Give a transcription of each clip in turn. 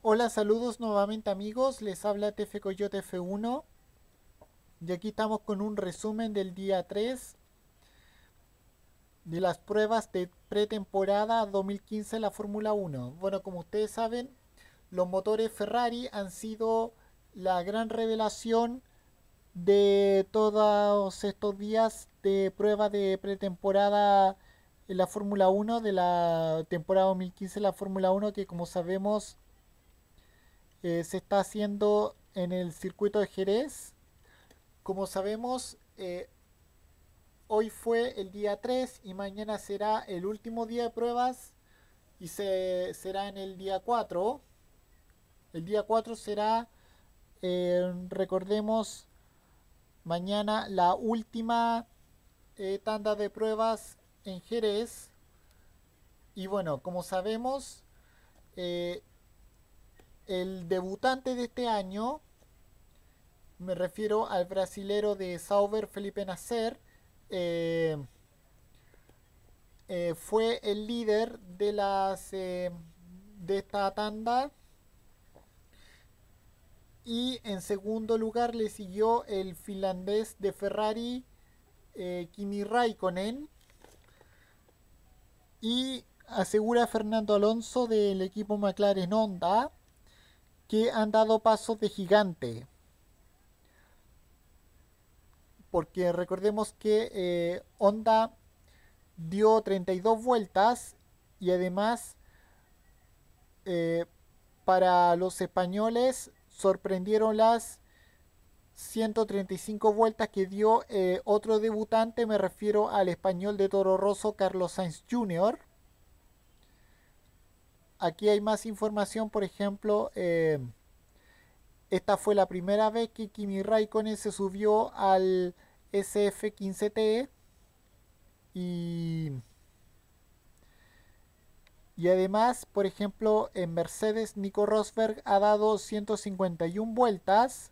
Hola, saludos nuevamente amigos, les habla TF Coyote F1 y aquí estamos con un resumen del día 3 de las pruebas de pretemporada 2015 en la Fórmula 1. Bueno, como ustedes saben, los motores Ferrari han sido la gran revelación de todos estos días de prueba de pretemporada en la Fórmula 1 de la temporada 2015 de la Fórmula 1 que como sabemos eh, se está haciendo en el circuito de Jerez. Como sabemos, eh, hoy fue el día 3 y mañana será el último día de pruebas y se, será en el día 4. El día 4 será, eh, recordemos, mañana la última tanda de pruebas en Jerez. Y bueno, como sabemos, el debutante de este año, me refiero al brasilero de Sauber Felipe Nasser, eh, eh, fue el líder de las eh, de esta tanda y en segundo lugar le siguió el finlandés de Ferrari Kimi Raikkonen y asegura Fernando Alonso del equipo McLaren Honda que han dado pasos de gigante. Porque recordemos que eh, Honda dio 32 vueltas y además eh, para los españoles sorprendieron las 135 vueltas que dio eh, otro debutante, me refiero al español de Toro Rosso, Carlos Sainz Jr., aquí hay más información, por ejemplo, eh, esta fue la primera vez que Kimi Raikkonen se subió al SF15TE y, y además, por ejemplo, en Mercedes Nico Rosberg ha dado 151 vueltas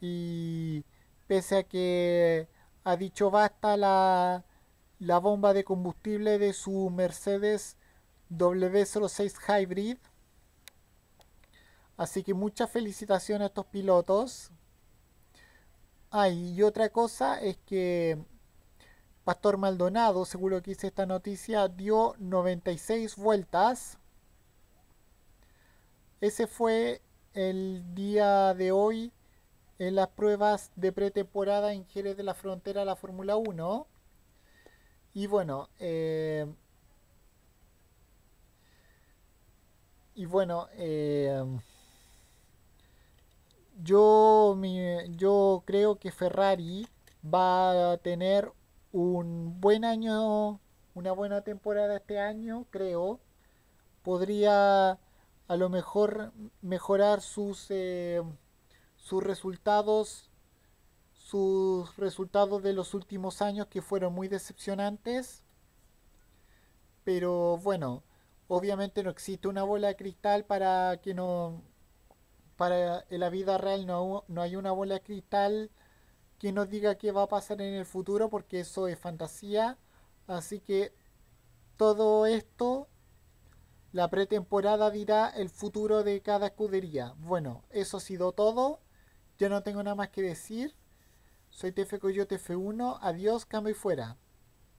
y pese a que ha dicho basta la la bomba de combustible de su Mercedes W06 Hybrid. Así que muchas felicitaciones a estos pilotos. Ah, y otra cosa es que Pastor Maldonado, seguro que hice esta noticia, dio 96 vueltas. Ese fue el día de hoy en las pruebas de pretemporada en Jerez de la Frontera la Fórmula 1. Y bueno, eh, y bueno, eh, yo, mi, yo creo que Ferrari va a tener un buen año, una buena temporada este año, creo. Podría a lo mejor mejorar sus, eh, sus resultados sus resultados de los últimos años que fueron muy decepcionantes. Pero bueno, obviamente no existe una bola de cristal para que no para en la vida real no, no hay una bola de cristal que nos diga qué va a pasar en el futuro porque eso es fantasía. Así que todo esto, la pretemporada dirá el futuro de cada escudería. Bueno, eso ha sido todo. Yo no tengo nada más que decir. Soy TF Coyote 1 Adiós, cambio y fuera.